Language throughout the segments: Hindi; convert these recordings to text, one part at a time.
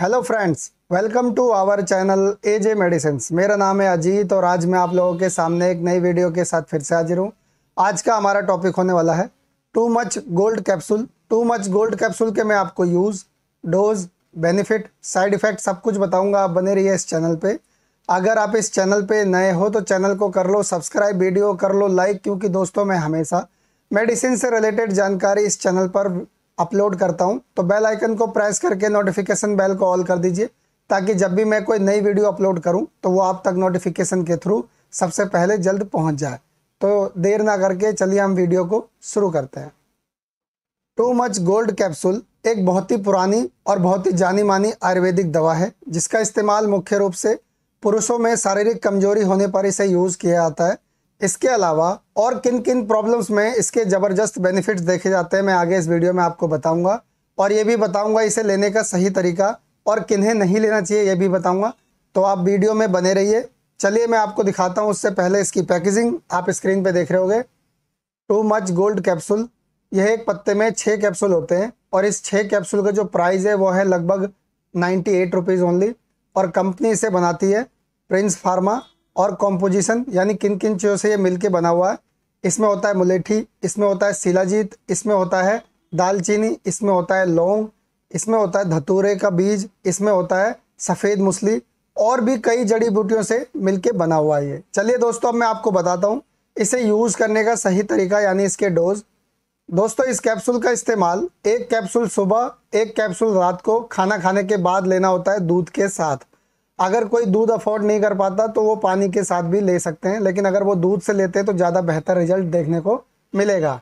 hello friends welcome to our channel A J medicine मेरा नाम है अजीत और आज मैं आप लोगों के सामने एक नई वीडियो के साथ फिर से हाजिर हूँ आज का हमारा टॉपिक होने वाला है too much gold capsule too much gold capsule के मैं आपको use dose benefit side effect सब कुछ बताऊँगा आप बने रहिए इस चैनल पर अगर आप इस चैनल पे नए हो तो चैनल को कर लो सब्सक्राइब वीडियो कर लो लाइक क्योंकि दोस्तों मैं हमेशा मेडिसिन से रिलेटेड जानकारी इस चैनल पर अपलोड करता हूँ तो बेल आइकन को प्रेस करके नोटिफिकेशन बेल को ऑल कर दीजिए ताकि जब भी मैं कोई नई वीडियो अपलोड करूँ तो वो आप तक नोटिफिकेशन के थ्रू सबसे पहले जल्द पहुँच जाए तो देर ना करके चलिए हम वीडियो को शुरू करते हैं टू मच गोल्ड कैप्सूल एक बहुत ही पुरानी और बहुत ही जानी मानी आयुर्वेदिक दवा है जिसका इस्तेमाल मुख्य रूप से पुरुषों में शारीरिक कमजोरी होने पर इसे यूज़ किया जाता है इसके अलावा और किन किन प्रॉब्लम्स में इसके ज़बरदस्त बेनिफिट्स देखे जाते हैं मैं आगे इस वीडियो में आपको बताऊंगा और ये भी बताऊंगा इसे लेने का सही तरीका और किन्हें नहीं लेना चाहिए ये भी बताऊंगा तो आप वीडियो में बने रहिए चलिए मैं आपको दिखाता हूँ उससे पहले इसकी पैकेजिंग आप स्क्रीन पर देख रहे हो टू मच गोल्ड कैप्सूल यह एक पत्ते में छः कैप्सूल होते हैं और इस छः कैप्सूल का जो प्राइस है वो है लगभग नाइन्टी एट रुपीज़ ओनली और कंपनी इसे बनाती है प्रिंस फार्मा और कॉम्पोजिशन यानी किन किन चीज़ों से ये मिलके बना हुआ है इसमें होता है मुलेठी इसमें होता है सिलाजीत इसमें होता है दालचीनी इसमें होता है लौंग इसमें होता है धतूरे का बीज इसमें होता है सफ़ेद मूसली और भी कई जड़ी बूटियों से मिलके बना हुआ है ये चलिए दोस्तों अब मैं आपको बताता हूँ इसे यूज़ करने का सही तरीका यानी इसके डोज दोस्तों इस कैप्सूल का इस्तेमाल एक कैप्सूल सुबह एक कैप्सूल रात को खाना खाने के बाद लेना होता है दूध के साथ अगर कोई दूध अफोर्ड नहीं कर पाता तो वो पानी के साथ भी ले सकते हैं लेकिन अगर वो दूध से लेते हैं तो ज़्यादा बेहतर रिजल्ट देखने को मिलेगा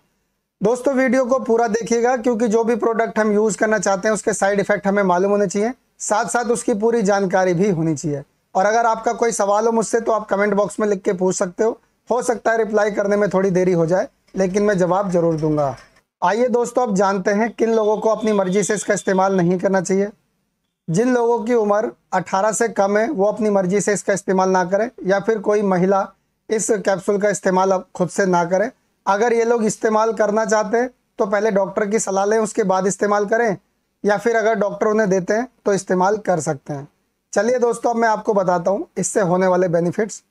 दोस्तों वीडियो को पूरा देखिएगा क्योंकि जो भी प्रोडक्ट हम यूज़ करना चाहते हैं उसके साइड इफ़ेक्ट हमें मालूम होने चाहिए साथ साथ उसकी पूरी जानकारी भी होनी चाहिए और अगर आपका कोई सवाल हो मुझसे तो आप कमेंट बॉक्स में लिख के पूछ सकते हो हो सकता है रिप्लाई करने में थोड़ी देरी हो जाए लेकिन मैं जवाब ज़रूर दूंगा आइए दोस्तों आप जानते हैं किन लोगों को अपनी मर्जी से इसका इस्तेमाल नहीं करना चाहिए जिन लोगों की उम्र 18 से कम है वो अपनी मर्जी से इसका इस्तेमाल ना करें या फिर कोई महिला इस कैप्सूल का इस्तेमाल अब खुद से ना करें अगर ये लोग इस्तेमाल करना चाहते हैं तो पहले डॉक्टर की सलाह लें उसके बाद इस्तेमाल करें या फिर अगर डॉक्टर उन्हें देते हैं तो इस्तेमाल कर सकते हैं चलिए दोस्तों अब मैं आपको बताता हूँ इससे होने वाले बेनिफिट्स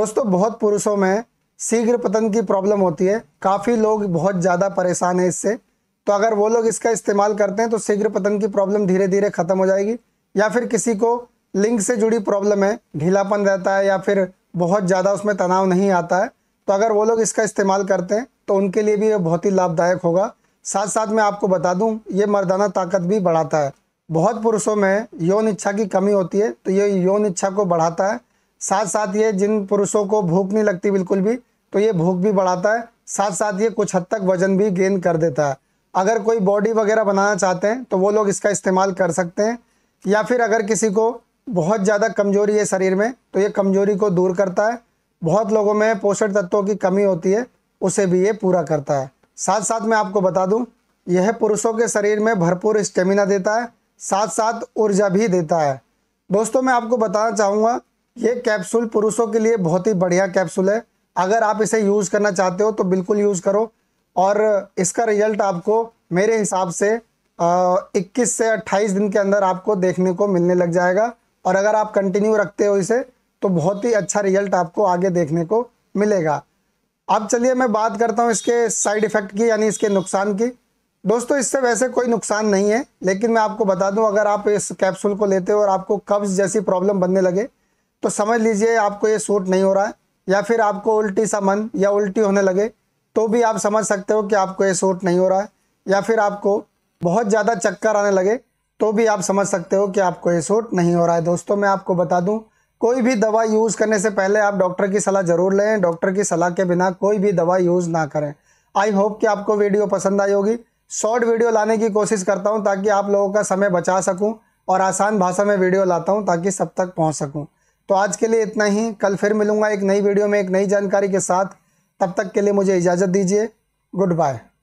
दोस्तों बहुत पुरुषों में शीघ्र पतन की प्रॉब्लम होती है काफ़ी लोग बहुत ज़्यादा परेशान हैं इससे तो अगर वो लोग इसका इस्तेमाल करते हैं तो शीघ्र पतन की प्रॉब्लम धीरे धीरे ख़त्म हो जाएगी या फिर किसी को लिंग से जुड़ी प्रॉब्लम है ढीलापन रहता है या फिर बहुत ज़्यादा उसमें तनाव नहीं आता है तो अगर वो लोग इसका इस्तेमाल करते हैं तो उनके लिए भी ये बहुत ही लाभदायक होगा साथ साथ मैं आपको बता दूं ये मर्दाना ताकत भी बढ़ाता है बहुत पुरुषों में यौन इच्छा की कमी होती है तो ये यौन इच्छा को बढ़ाता है साथ साथ ये जिन पुरुषों को भूख नहीं लगती बिल्कुल भी तो ये भूख भी बढ़ाता है साथ साथ ये कुछ हद तक वजन भी गेन कर देता है अगर कोई बॉडी वगैरह बनाना चाहते हैं तो वो लोग इसका इस्तेमाल कर सकते हैं या फिर अगर किसी को बहुत ज़्यादा कमजोरी है शरीर में तो ये कमजोरी को दूर करता है बहुत लोगों में पोषण तत्वों की कमी होती है उसे भी ये पूरा करता है साथ साथ मैं आपको बता दूँ यह पुरुषों के शरीर में भरपूर स्टेमिना देता है साथ साथ ऊर्जा भी देता है दोस्तों मैं आपको बताना चाहूँगा ये कैप्सूल पुरुषों के लिए बहुत ही बढ़िया कैप्सूल है अगर आप इसे यूज़ करना चाहते हो तो बिल्कुल यूज़ करो और इसका रिजल्ट आपको मेरे हिसाब से इक्कीस से अट्ठाईस दिन के अंदर आपको देखने को मिलने लग जाएगा और अगर आप कंटिन्यू रखते हो इसे तो बहुत ही अच्छा रिजल्ट आपको आगे देखने को मिलेगा अब चलिए मैं बात करता हूँ इसके साइड इफ़ेक्ट की यानी इसके नुकसान की दोस्तों इससे वैसे कोई नुकसान नहीं है लेकिन मैं आपको बता दूं अगर आप इस कैप्सूल को लेते हो और आपको कब्ज जैसी प्रॉब्लम बनने लगे तो समझ लीजिए आपको ये सूट नहीं हो रहा है या फिर आपको उल्टी सा मन या उल्टी होने लगे तो भी आप समझ सकते हो कि आपको ये सूट नहीं हो रहा है या फिर आपको बहुत ज़्यादा चक्कर आने लगे तो भी आप समझ सकते हो कि आपको ये सूट नहीं हो रहा है दोस्तों मैं आपको बता दूं कोई भी दवा यूज़ करने से पहले आप डॉक्टर की सलाह ज़रूर लें डॉक्टर की सलाह के बिना कोई भी दवा यूज़ ना करें आई होप कि आपको वीडियो पसंद आई होगी शॉर्ट वीडियो लाने की कोशिश करता हूँ ताकि आप लोगों का समय बचा सकूँ और आसान भाषा में वीडियो लाता हूँ ताकि सब तक पहुँच सकूँ तो आज के लिए इतना ही कल फिर मिलूंगा एक नई वीडियो में एक नई जानकारी के साथ तब तक के लिए मुझे इजाज़त दीजिए गुड बाय